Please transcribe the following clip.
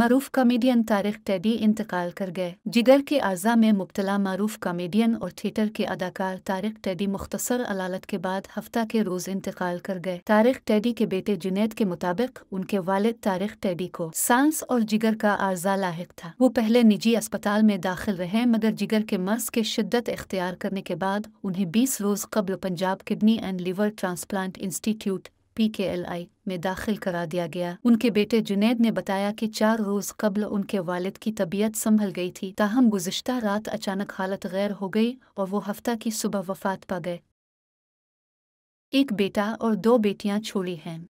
मरूफ comedian Tariq teddy इंतकाल कर गए जिगर के आज़ा में मुबतला मरूफ कॉमेडियन और थिएटर के अदाकार तारिक टैडी मुख्तसर अलालत के बाद हफ्ता के रोज़ इंतकाल कर गए तारिक टैडी के बेटे जुनेद के मुताबिक उनके वालिद तारिक टैडी को सांस और जिगर का आज़ा लाक था वो पहले निजी अस्पताल में दाखिल रहे मगर जिगर के मर्ज के शिद्दत इख्तियार करने के बाद उन्हें बीस रोज़ कबल Punjab kidney and liver transplant institute PKLI में दाखिल करा दिया गया उनके बेटे जुनेद ने बताया कि चार रोज कबल उनके वालिद की तबीयत संभल गई थी ताहम गुजशत रात अचानक हालत गैर हो गई और वो हफ्ता की सुबह वफात पा गए एक बेटा और दो बेटियां छोड़ी हैं